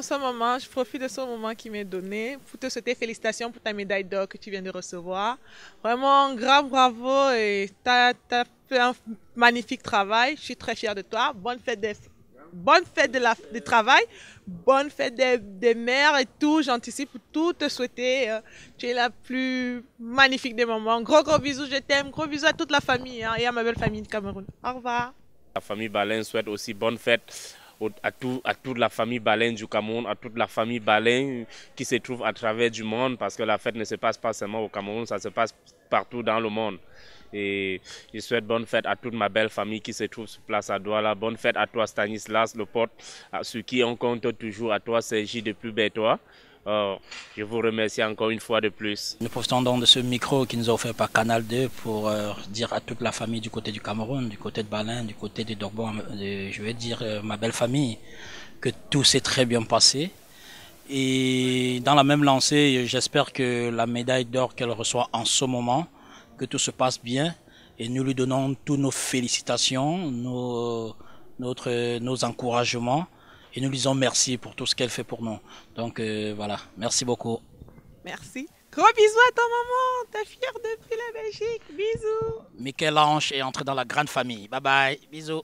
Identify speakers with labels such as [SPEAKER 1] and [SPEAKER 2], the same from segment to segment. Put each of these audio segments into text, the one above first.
[SPEAKER 1] ce moment, je profite de ce moment qui m'est donné pour te souhaiter félicitations pour ta médaille d'or que tu viens de recevoir. Vraiment, un grand bravo et tu as, fait un magnifique travail. Je suis très fière de toi. Bonne fête des bonne fête de la, travail, bonne fête des, mères et tout. J'anticipe tout te souhaiter. Euh, tu es la plus magnifique des moments. Gros gros bisous, je t'aime. Gros bisous à toute la famille hein, et à ma belle famille de Cameroun. Au revoir.
[SPEAKER 2] La famille Balin souhaite aussi bonne fête à, tout, à toute la famille baleine du Cameroun, à toute la famille baleine qui se trouve à travers du monde, parce que la fête ne se passe pas seulement au Cameroun, ça se passe partout dans le monde. Et je souhaite bonne fête à toute ma belle famille qui se trouve sur place à Douala. Bonne fête à toi Stanislas, le à ceux qui on compte toujours, à toi Sergi de plus toi. Oh, je vous remercie encore une fois de plus. Nous profitons
[SPEAKER 3] donc de ce micro qui nous a offert par Canal 2 pour euh, dire à toute la famille du côté du Cameroun, du côté de Balin, du côté de Dorbon, je vais dire euh, ma belle famille, que tout s'est très bien passé. Et dans la même lancée, j'espère que la médaille d'or qu'elle reçoit en ce moment, que tout se passe bien. Et nous lui donnons toutes nos félicitations, nos, notre, nos encouragements et nous disons merci pour tout ce qu'elle fait pour nous. Donc euh, voilà, merci beaucoup.
[SPEAKER 4] Merci. Gros bisous à ta maman, ta fière depuis
[SPEAKER 3] la Belgique. Bisous. Michel-Ange est entré dans la grande famille. Bye bye, bisous.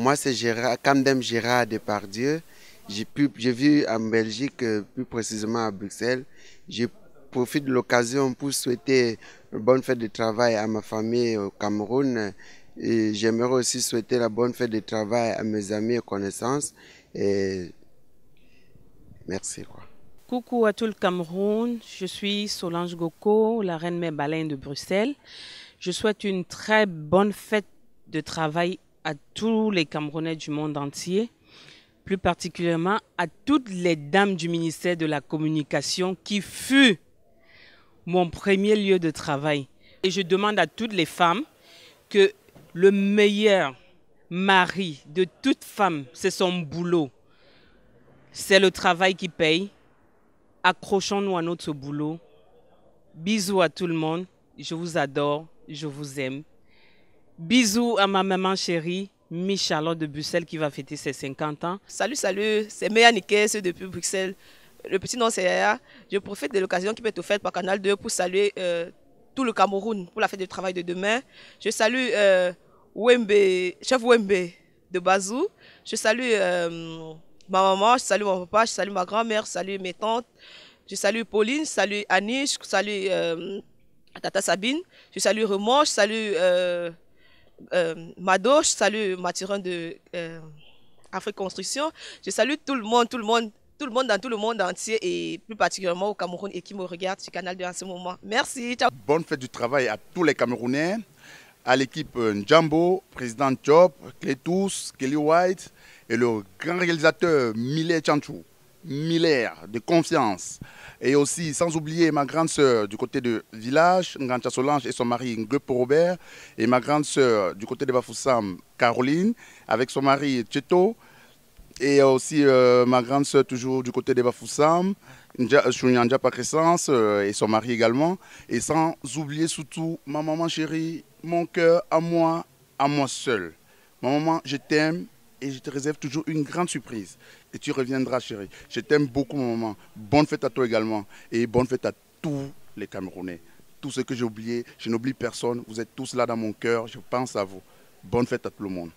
[SPEAKER 5] Moi, c'est Gérard, Camdem Gérard Depardieu. J'ai vu en Belgique, euh, plus précisément à Bruxelles. J'ai profite de l'occasion pour souhaiter une bonne fête de travail à ma famille au Cameroun j'aimerais aussi souhaiter la bonne fête de travail à mes amis et connaissances. Et merci.
[SPEAKER 4] Coucou à tout le Cameroun, je suis Solange Goko, la reine mère baleines de Bruxelles. Je souhaite une très bonne fête de travail à tous les Camerounais du monde entier, plus particulièrement à toutes les dames du ministère de la Communication qui fut mon premier lieu de travail. Et je demande à toutes les femmes que le meilleur mari de toute femme, c'est son boulot. C'est le travail qui paye. Accrochons-nous à notre boulot. Bisous à tout le monde. Je vous adore. Je vous aime. Bisous à ma maman
[SPEAKER 1] chérie, Michalot de Bruxelles qui va fêter ses 50 ans. Salut, salut. C'est Méa Nikkei, depuis Bruxelles. Le petit nom c'est Aya. Je profite de l'occasion qui m'est offerte par Canal 2 pour saluer euh, tout le Cameroun pour la fête du travail de demain. Je salue euh, chef Wembe de Bazou. Je salue euh, ma maman, je salue mon papa, je salue ma grand-mère, je salue mes tantes, je salue Pauline, je salue Anish, je salue euh, Tata Sabine, je salue Remon, je salue euh, euh je salue Mathurin de Afrique Construction. Je salue tout le monde, tout le monde tout le monde dans tout le monde entier et plus particulièrement au Cameroun et qui me regarde sur Canal de en ce moment. Merci. Ciao.
[SPEAKER 5] Bonne fête du travail à tous les Camerounais à l'équipe euh, Njambo, président Chop, Kletus, Kelly White et le grand réalisateur Miller Chanchou. Miller de confiance. Et aussi, sans oublier ma grande sœur du côté de Village, Ngancha Solange et son mari Nguepo Robert, et ma grande sœur du côté de Bafoussam, Caroline, avec son mari Tcheto. Et aussi euh, ma grande sœur, toujours du côté de Bafoussam, Chounyanja euh, Pakessens euh, et son mari également. Et sans oublier surtout ma maman chérie, mon cœur à moi, à moi seul. Ma maman, je t'aime et je te réserve toujours une grande surprise. Et tu reviendras chérie. Je t'aime beaucoup ma maman. Bonne fête à toi également. Et bonne fête à tous les Camerounais. Tout ce que j'ai oublié, je n'oublie personne. Vous êtes tous là dans mon cœur. Je pense à vous. Bonne fête à tout le monde.